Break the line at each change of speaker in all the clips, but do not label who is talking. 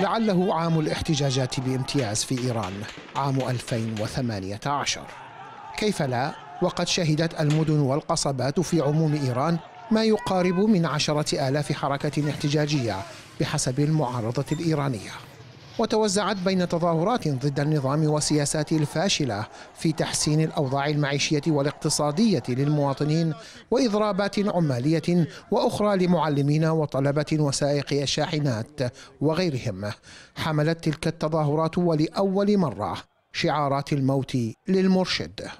لعله عام الاحتجاجات بامتياز في إيران عام 2018 كيف لا وقد شهدت المدن والقصبات في عموم إيران ما يقارب من عشرة آلاف حركة احتجاجية بحسب المعارضة الإيرانية وتوزعت بين تظاهرات ضد النظام وسياساته الفاشلة في تحسين الأوضاع المعيشية والاقتصادية للمواطنين وإضرابات عمالية وأخرى لمعلمين وطلبة وسائقي الشاحنات وغيرهم حملت تلك التظاهرات ولأول مرة شعارات الموت للمرشد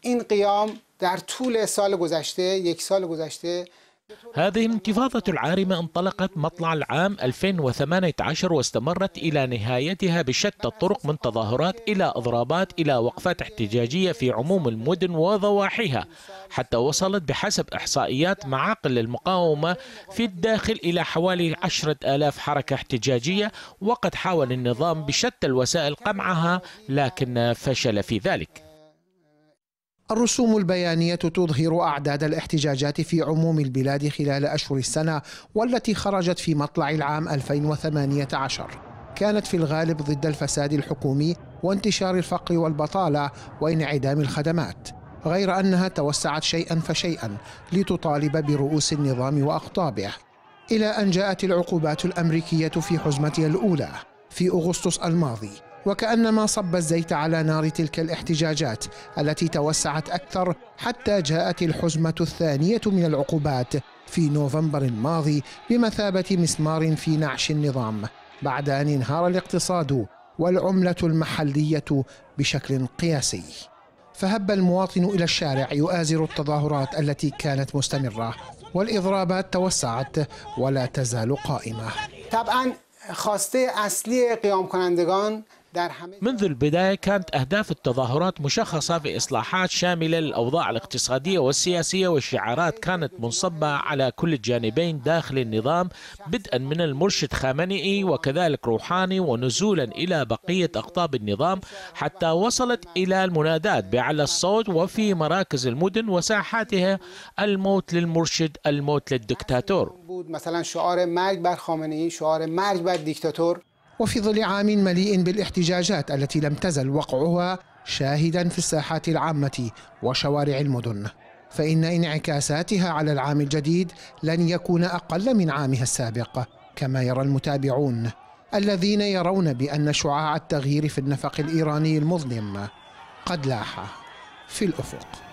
این قیام در طول سال گذشته یک سال گذشته
هذه الانتفاضة العارمة انطلقت مطلع العام 2018 واستمرت إلى نهايتها بشتى الطرق من تظاهرات إلى إضرابات إلى وقفات احتجاجية في عموم المدن وضواحيها حتى وصلت بحسب إحصائيات معاقل المقاومة في الداخل إلى حوالي عشرة آلاف حركة احتجاجية وقد حاول النظام بشتى الوسائل قمعها لكن فشل في ذلك
الرسوم البيانية تظهر أعداد الاحتجاجات في عموم البلاد خلال أشهر السنة والتي خرجت في مطلع العام 2018 كانت في الغالب ضد الفساد الحكومي وانتشار الفقر والبطالة وانعدام الخدمات غير أنها توسعت شيئا فشيئا لتطالب برؤوس النظام وأقطابه إلى أن جاءت العقوبات الأمريكية في حزمتها الأولى في أغسطس الماضي وكأنما صب الزيت على نار تلك الاحتجاجات التي توسعت أكثر حتى جاءت الحزمة الثانية من العقوبات في نوفمبر الماضي بمثابة مسمار في نعش النظام بعد أن انهار الاقتصاد والعملة المحلية بشكل قياسي فهب المواطن إلى الشارع يؤازر التظاهرات التي كانت مستمرة والإضرابات توسعت ولا تزال قائمة
طبعا خواسته اصلی قیام کنندگان
منذ البداية كانت أهداف التظاهرات مشخصة بإصلاحات شاملة للأوضاع الاقتصادية والسياسية والشعارات كانت منصبة على كل الجانبين داخل النظام بدءا من المرشد خامنئي وكذلك روحاني ونزولا إلى بقية أقطاب النظام حتى وصلت إلى المنادات بأعلى الصوت وفي مراكز المدن وساحاتها الموت للمرشد الموت للدكتاتور
مثلا شعار مرج بر خامنئي شعار مرج بر دكتاتور وفي ظل عام
مليء بالاحتجاجات التي لم تزل وقعها شاهدا في الساحات العامة وشوارع المدن فإن انعكاساتها على العام الجديد لن يكون أقل من عامها السابق كما يرى المتابعون الذين يرون بأن شعاع التغيير في النفق الإيراني المظلم قد لاح في الأفق